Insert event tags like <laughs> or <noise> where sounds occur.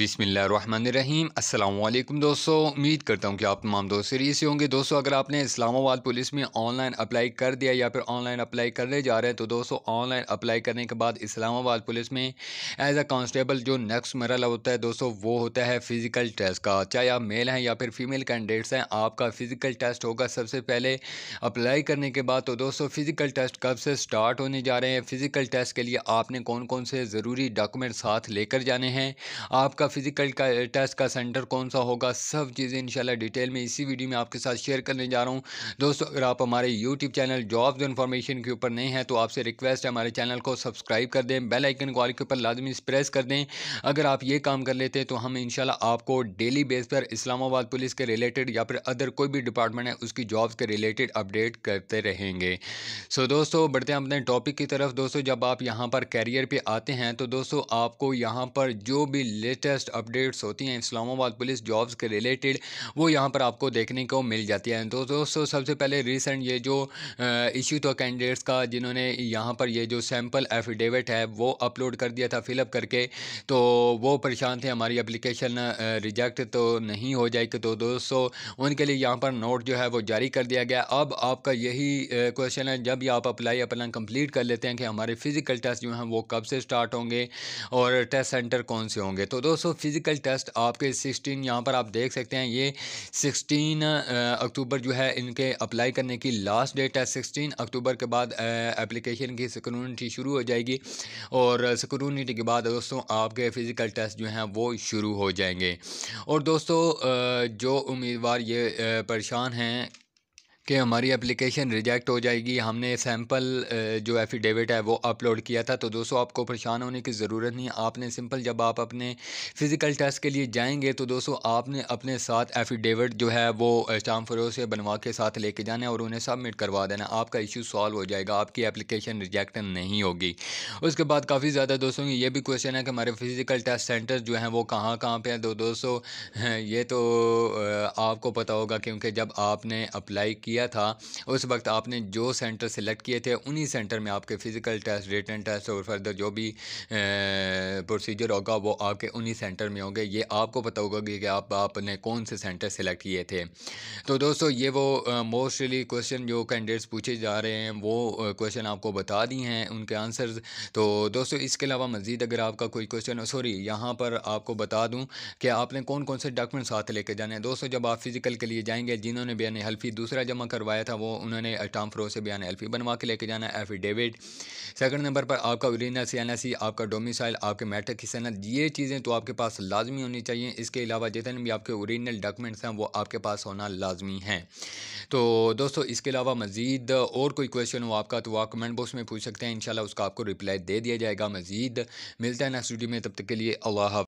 बिसमीम अल्लाम दोस्तों उम्मीद करता हूँ कि आप तमाम दोस्त सीरीज से होंगे दोस्तों अगर आपने इस्लामाबाद पुलिस में ऑनलाइन अप्लाई कर दिया या फिर ऑनलाइन अप्लाई करने जा रहे हैं तो दोस्तों ऑनलाइन अप्लाई करने के बाद इस्लामाबाद पुलिस में एज अ कांस्टेबल जो नेक्स्ट मरला होता है दोस्तों वो होता है फ़िज़िकल टेस्ट का चाहे आप मेल हैं या फिर फीमेल कैंडिडेट्स हैं आपका फ़िज़िकल टेस्ट होगा सबसे पहले अप्लाई करने के बाद तो दोस्तों फ़िज़िकल टेस्ट कब से स्टार्ट होने जा रहे हैं फ़िज़िकल टेस्ट के लिए आपने कौन कौन से ज़रूरी डॉक्यूमेंट साथ लेकर जाने हैं आपका आपका फ़िज़िकल का टेस्ट का सेंटर eh, कौन सा होगा सब चीज़ें इंशाल्लाह डिटेल में इसी वीडियो में आपके साथ शेयर करने जा रहा हूँ दोस्तों अगर आप हमारे यूट्यूब चैनल जॉब्स इन्फॉर्मेशन के ऊपर नहीं है तो आपसे रिक्वेस्ट है हमारे चैनल को सब्सक्राइब कर दें बेल आइकन कॉल के ऊपर लाजमी प्रेस कर दें अगर आप ये काम कर लेते हैं तो हम इनशाला आपको डेली बेस पर इस्लामाबाद पुलिस के रिलेटेड या फिर अदर कोई भी डिपार्टमेंट है उसकी जॉब्स के रिलेटेड अपडेट करते रहेंगे सो दोस्तों बढ़ते हैं अपने टॉपिक की तरफ दोस्तों जब आप यहाँ पर कैरियर पर आते हैं तो दोस्तों आपको यहाँ पर जो भी लेट लेटेस्ट अपडेट्स होती हैं इस्लामाबाद पुलिस जॉब्स के रिलेटेड वो यहाँ पर आपको देखने को मिल जाती है तो दोस्तों सबसे पहले रिसेंट ये जो इशू था कैंडिडेट्स का जिन्होंने यहाँ पर ये जो सैम्पल एफिडेविट है वो अपलोड कर दिया था फिलअप करके तो वो परेशान थे हमारी अप्लीकेशन रिजेक्ट तो नहीं हो जाएगी तो दोस्तों उनके लिए यहाँ पर नोट जो है वो जारी कर दिया गया अब आपका यही क्वेश्चन है जब आप अप्लाई अपना कंप्लीट कर लेते हैं कि हमारे फिज़िकल टेस्ट जो हैं वो कब से स्टार्ट होंगे और टेस्ट सेंटर कौन से होंगे तो दोस्तों दोस्तों फिज़िकल टेस्ट आपके सिक्सटीन यहाँ पर आप देख सकते हैं ये सिक्सटीन अक्टूबर जो है इनके अप्लाई करने की लास्ट डेट है सिक्सटीन अक्टूबर के बाद एप्लीकेशन की सिक्योरिटी शुरू हो जाएगी और सिक्योरिटी के बाद दोस्तों आपके फ़िज़िकल टेस्ट जो हैं वो शुरू हो जाएंगे और दोस्तों जो उम्मीदवार ये परेशान हैं कि हमारी एप्लीकेशन रिजेक्ट हो जाएगी हमने सैम्पल जो एफिडेविट है वो अपलोड किया था तो दोस्तों आपको परेशान होने की ज़रूरत नहीं आपने सिंपल जब आप अपने फ़िज़िकल टेस्ट के लिए जाएंगे तो दोस्तों आपने अपने साथ एफिडेविट जो है वो स्टाम फरोज से बनवा के साथ लेके जाना है और उन्हें सबमिट करवा देना आपका इशू सॉल्व हो जाएगा आपकी एप्लीकेशन रिजेक्ट नहीं होगी उसके बाद काफ़ी ज़्यादा दोस्तों ये भी क्वेश्चन है कि हमारे फ़िज़िकल टेस्ट सेंटर जो हैं वो कहाँ कहाँ पर हैं तो दोस्तों <laughs> ये तो आपको पता होगा क्योंकि जब आपने अप्लाई किया था उस वक्त आपने जो सेंटर सेलेक्ट किए थे उन्हीं सेंटर में आपके फ़िज़िकल टेस्ट रिटर्न टेस्ट और फर्दर जो भी प्रोसीजर होगा वो आपके उन्हीं सेंटर में होंगे ये आपको पता होगा कि आप आपने कौन से सेंटर सेलेक्ट किए थे तो दोस्तों ये वो मोस्टली क्वेश्चन जो कैंडिडेट्स पूछे जा रहे हैं वो क्वेश्चन आपको बता दी हैं उनके आंसर्स तो दोस्तों इसके अलावा मज़ीद अगर आपका कोई क्वेश्चन सॉरी यहाँ पर आपको बता दूँ कि आपने कौन कौन से डॉक्यूमेंट साथ लेके जाने हैं दोस्तों जब आप फ़िज़िकल के लिए जाएंगे जिन्होंने बयान हल्फी दूसरा जमा जमा करवाया था वो उन्होंने टॉम फ्रो से बयान एल्फी बनवा के लेके जाना एफिडेविट सेकंड नंबर पर आपका ओरिजिनल सी आपका डोमिसाइल आपके मैट्रिक की सनत ये चीज़ें तो आपके पास लाजमी होनी चाहिए इसके अलावा जितने भी आपके ओरिजिनल डॉक्यूमेंट्स हैं वो आपके पास होना लाजमी है तो दोस्तों इसके अलावा मज़ीद और कोई क्वेश्चन हो आपका तो आप कमेंट बॉक्स में पूछ सकते हैं इंशाल्लाह उसका आपको रिप्लाई दे दिया जाएगा मज़ीद मिलता है ना स्टूडियो में तब तक के लिए अल्लाह